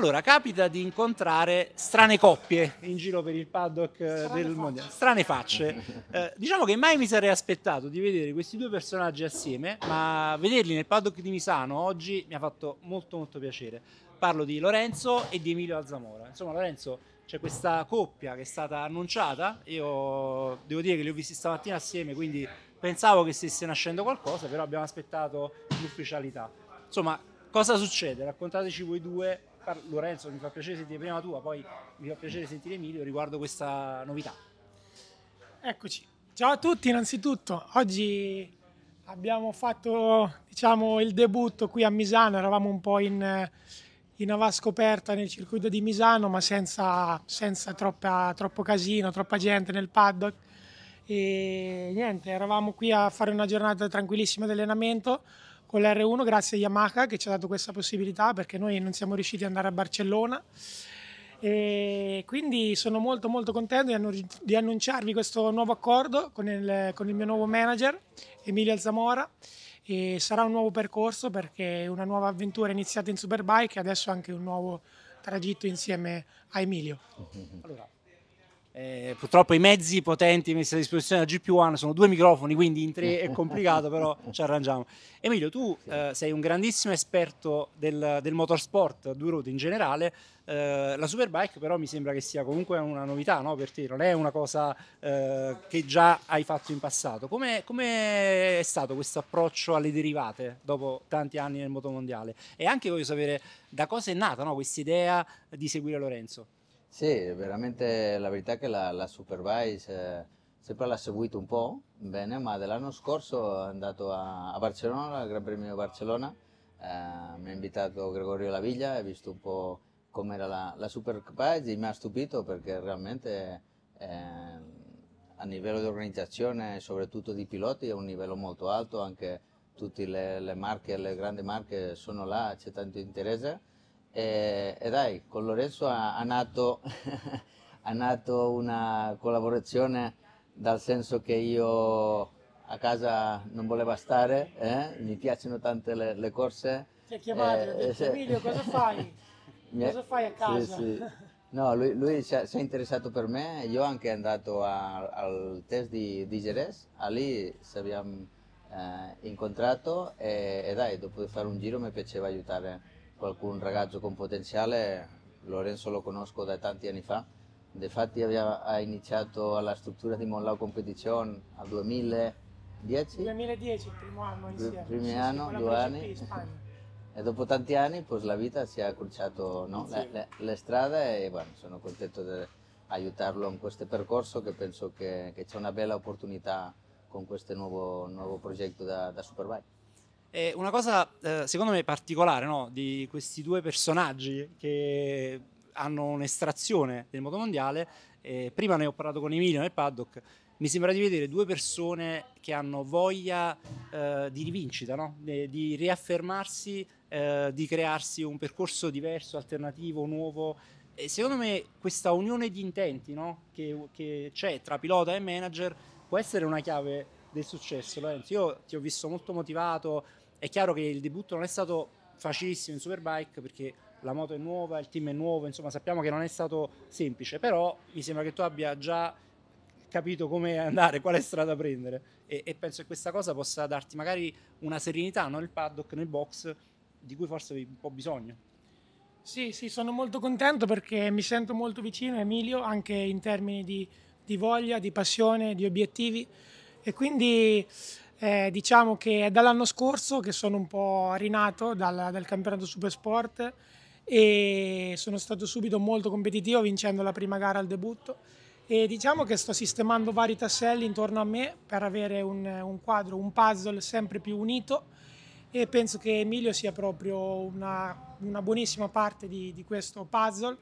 Allora, capita di incontrare strane coppie in giro per il paddock eh, strane del mondiale, strane facce. Eh, diciamo che mai mi sarei aspettato di vedere questi due personaggi assieme, ma vederli nel paddock di Misano oggi mi ha fatto molto molto piacere. Parlo di Lorenzo e di Emilio Alzamora. Insomma, Lorenzo c'è questa coppia che è stata annunciata, io devo dire che li ho visti stamattina assieme, quindi pensavo che stesse nascendo qualcosa, però abbiamo aspettato l'ufficialità. Insomma, cosa succede? Raccontateci voi due Lorenzo, mi fa piacere sentire prima tua, poi mi fa piacere sentire Emilio riguardo questa novità. Eccoci. Ciao a tutti innanzitutto. Oggi abbiamo fatto diciamo, il debutto qui a Misano, eravamo un po' in, in scoperta nel circuito di Misano, ma senza, senza troppa, troppo casino, troppa gente nel paddock. E niente, eravamo qui a fare una giornata tranquillissima di allenamento con l'R1 grazie a Yamaha che ci ha dato questa possibilità perché noi non siamo riusciti ad andare a Barcellona. E quindi sono molto molto contento di, annunciarvi questo nuovo accordo con il, con il mio nuovo manager Emilio Alzamora e sarà un nuovo percorso perché è una nuova avventura iniziata in Superbike e adesso anche un nuovo tragitto insieme a Emilio. Allora. Eh, purtroppo i mezzi potenti messi a disposizione da GP1 sono due microfoni, quindi in tre è complicato, però ci arrangiamo. Emilio, tu sì. eh, sei un grandissimo esperto del, del motorsport, due ruote in generale. Eh, la Superbike però mi sembra che sia comunque una novità no, per te, non è una cosa eh, che già hai fatto in passato. Come, come è stato questo approccio alle derivate dopo tanti anni nel motomondiale? E anche voglio sapere da cosa è nata no, questa idea di seguire Lorenzo. Sì, veramente la verità è che la, la Supervise eh, sempre l'ha seguito un po', bene, ma dell'anno scorso è andato a, a Barcellona, al Gran Premio di Barcellona, eh, mi ha invitato Gregorio Laviglia, ha visto un po' com'era la, la Supervise e mi ha stupito perché realmente eh, a livello di organizzazione soprattutto di piloti è un livello molto alto, anche tutte le, le marche, le grandi marche sono là, c'è tanto interesse e, e dai, con Lorenzo ha, ha, nato, ha nato una collaborazione dal senso che io a casa non volevo stare, eh? mi piacciono tante le, le corse. Ti ha chiamato, eh, ha detto eh, Emilio cosa fai? cosa fai a casa? Sì, sì. No, lui, lui si, è, interessato per me, io anche andato a, al test di, di Jerez, lì ci abbiamo eh, incontrato e, e dai, dopo fare un giro mi piaceva aiutare qualcun ragazzo con potenziale, Lorenzo lo conosco da tanti anni fa, infatti ha iniziato alla struttura di Monlau Competition al 2010. 2010, il primo anno insieme. Primi sì, anno, sì, due anni. E dopo tanti anni pues, la vita si è cruciato no? sì. le, le, le, strade e bueno, sono contento di aiutarlo in questo percorso che penso che, che c'è una bella opportunità con questo nuovo, nuovo progetto da, da Superbike. E eh, una cosa, eh, secondo me, particolare no? di questi due personaggi che hanno un'estrazione del mondo mondiale. Eh, prima ne ho parlato con Emilio nel paddock. Mi sembra di vedere due persone che hanno voglia eh, di rivincita, no? di, eh, di riaffermarsi, eh, di crearsi un percorso diverso, alternativo, nuovo. E secondo me questa unione di intenti no? che, che c'è tra pilota e manager può essere una chiave del successo, Lorenzo. Io ti ho visto molto motivato, è chiaro che il debutto non è stato facilissimo in Superbike perché la moto è nuova, il team è nuovo, insomma sappiamo che non è stato semplice, però mi sembra che tu abbia già capito come andare, quale strada prendere e, e penso che questa cosa possa darti magari una serenità no? nel paddock, nel box, di cui forse avevi un po' bisogno. Sì, sì, sono molto contento perché mi sento molto vicino a Emilio anche in termini di, di voglia, di passione, di obiettivi e quindi eh, diciamo che è dall'anno scorso che sono un po' rinato dal, dal campionato Supersport e sono stato subito molto competitivo vincendo la prima gara al debutto e diciamo che sto sistemando vari tasselli intorno a me per avere un, un quadro, un puzzle sempre più unito e penso che Emilio sia proprio una, una buonissima parte di, di, questo puzzle.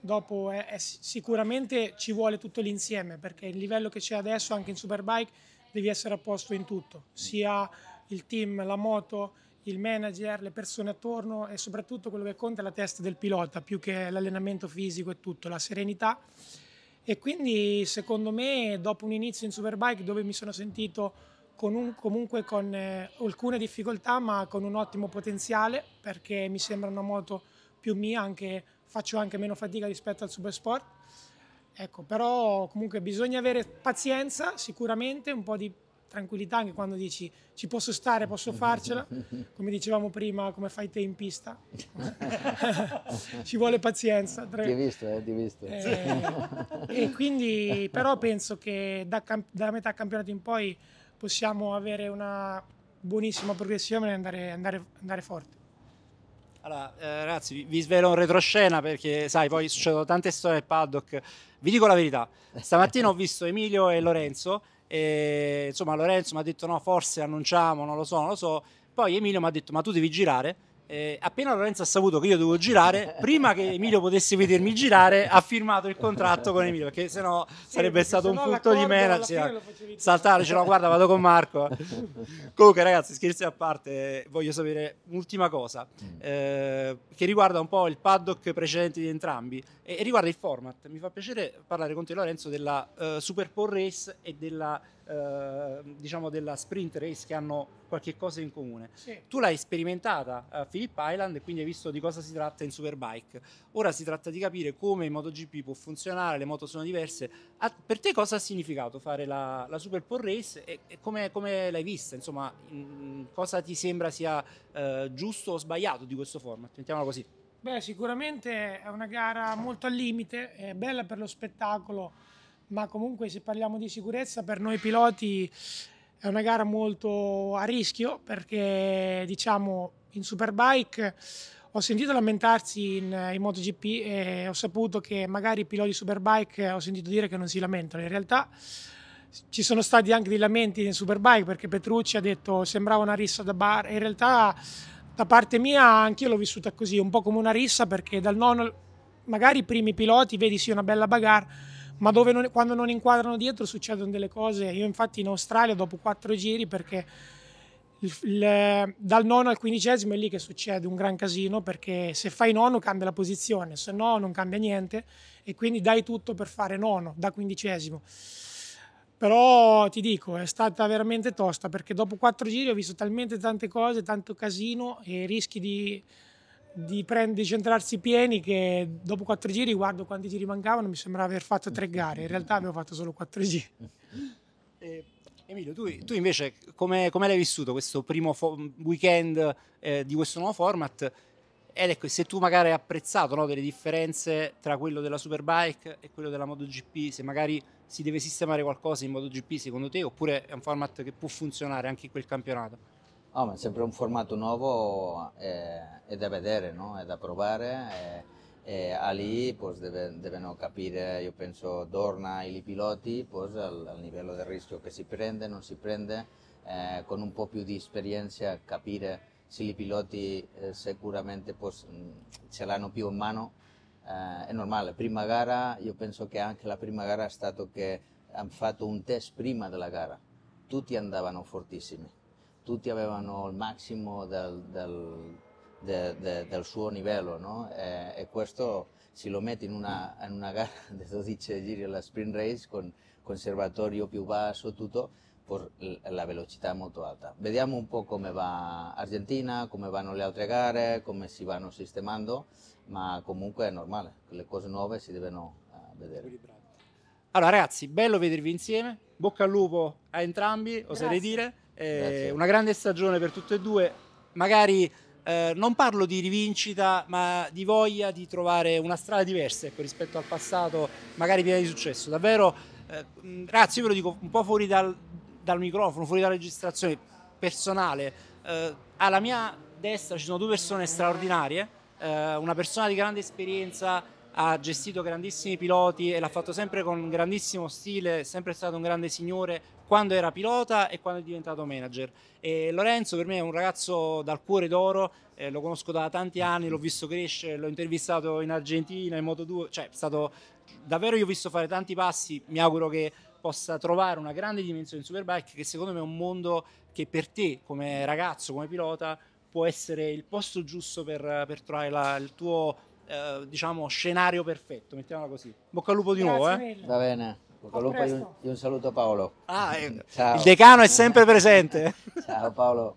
Dopo eh, è, è, sicuramente ci vuole tutto l'insieme perché il livello che c'è adesso anche in Superbike devi essere a posto in tutto, sia il team, la moto, il manager, le persone attorno e soprattutto quello che conta è la testa del pilota, più che l'allenamento fisico e tutto, la serenità. E quindi secondo me dopo un inizio in Superbike dove mi sono sentito con un, comunque con eh, alcune difficoltà ma con un ottimo potenziale perché mi sembra una moto più mia, anche, faccio anche meno fatica rispetto al Supersport Ecco, però comunque bisogna avere pazienza sicuramente, un po' di tranquillità anche quando dici ci posso stare, posso farcela, come dicevamo prima, come fai te in pista. ci vuole pazienza. Tre... Ti hai visto, eh, ti ho visto. Eh, e quindi però penso che da dalla metà campionato in poi possiamo avere una buonissima progressione e andare, andare, andare forte. Allora, eh, ragazzi, vi, vi svelo un retroscena perché, sai, poi succedono tante storie al paddock vi dico la verità, eh. stamattina ho visto Emilio e Lorenzo, e, insomma Lorenzo mi ha detto no, forse annunciamo, non lo so, non lo so, poi Emilio mi ha detto ma tu devi girare eh, appena Lorenzo ha saputo che io devo girare, prima che Emilio potesse vedermi girare, ha firmato il contratto con Emilio, perché sennò sì, sarebbe perché stato un punto di mena saltare, ce no, guarda, vado con Marco. Comunque, ragazzi, scherzi a parte, voglio sapere un'ultima cosa mm. eh, che riguarda un po' il paddock precedente di entrambi e, e, riguarda il format. Mi fa piacere parlare con te, Lorenzo, della uh, Super Bowl Race e della eh, diciamo della sprint race che hanno qualche cosa in comune. Sì. Tu l'hai sperimentata a eh, Philip Island e quindi hai visto di cosa si tratta in Superbike. Ora si tratta di capire come MotoGP può funzionare, le moto sono diverse. A, per te cosa ha significato fare la, la Super Pole Race e, e come, come, l'hai vista? Insomma, in, cosa ti sembra sia eh, giusto o sbagliato di questo format? Mettiamola così. Beh, sicuramente è una gara molto al limite, è bella per lo spettacolo ma comunque se parliamo di sicurezza per noi piloti è una gara molto a rischio perché diciamo in Superbike ho sentito lamentarsi in, in MotoGP e ho saputo che magari i piloti Superbike ho sentito dire che non si lamentano, in realtà ci sono stati anche dei lamenti in Superbike perché Petrucci ha detto sembrava una rissa da bar, in realtà da parte mia anch'io l'ho vissuta così, un po' come una rissa perché dal nono magari i primi piloti vedi sì una bella bagarre ma dove non, quando non inquadrano dietro succedono delle cose. Io infatti in Australia dopo quattro giri perché il, il, dal nono al quindicesimo è lì che succede un gran casino perché se fai nono cambia la posizione, se no non cambia niente e quindi dai tutto per fare nono da quindicesimo. Però ti dico, è stata veramente tosta perché dopo quattro giri ho visto talmente tante cose, tanto casino e rischi di di, prend- di centrarsi pieni che dopo quattro giri guardo quanti giri mancavano, mi sembrava aver fatto tre gare, in realtà avevo fatto solo quattro giri. Eh, Emilio, tu, tu invece come, come, l'hai vissuto questo primo fo- weekend eh, di questo nuovo format? Ed ecco, se tu magari hai apprezzato no, delle differenze tra quello della Superbike e quello della MotoGP, se magari si deve sistemare qualcosa in MotoGP secondo te, oppure è un format che può funzionare anche in quel campionato? Oh, è sempre un formato nuovo, eh, è da vedere, no? è da provare. Eh, eh, a lì pues, devono capire, io penso, Dorna e i piloti pues, al, al, livello del rischio che si prende, non si prende, eh, con un po' più di esperienza capire se i piloti eh, sicuramente pues, mm, ce l'hanno più in mano. Eh, è normale, prima gara, io penso che anche la prima gara è stato che hanno fatto un test prima della gara, tutti andavano fortissimi tutti avevano il massimo del, del, de, de, del suo livello no? e, e, questo se lo metti in una, in una gara di 12 giri, la sprint race, con conservatorio più basso, tutto, per la velocità molto alta. Vediamo un po' come va Argentina, come vanno le altre gare, come si vanno sistemando, ma comunque è normale, le cose nuove si devono eh, vedere. Allora ragazzi, bello vedervi insieme, bocca al lupo a entrambi, Grazie. oserei dire. Eh, una grande stagione per tutte e due. Magari eh, non parlo di rivincita, ma di voglia di trovare una strada diversa ecco, rispetto al passato, magari piena di successo. Davvero, eh, ragazzi, io ve lo dico un po' fuori dal, dal microfono, fuori dalla registrazione personale. Eh, alla mia destra ci sono due persone straordinarie, eh, una persona di grande esperienza ha gestito grandissimi piloti e l'ha fatto sempre con grandissimo stile, è sempre stato un grande signore, quando era pilota e quando è diventato manager. E Lorenzo per me è un ragazzo dal cuore d'oro, eh, lo conosco da tanti anni, l'ho visto crescere, l'ho intervistato in Argentina, in Moto 2, cioè è stato davvero io ho visto fare tanti passi, mi auguro che possa trovare una grande dimensione in Superbike che secondo me è un mondo che per te come ragazzo, come pilota può essere il posto giusto per, per trovare la, il tuo eh, diciamo scenario perfetto, mettiamola così. Bocca al lupo di Grazie nuovo, eh. Va bene. Coca Lupo e un, un, saluto a Paolo. Ah, eh, il decano è sempre presente. Ciao Paolo.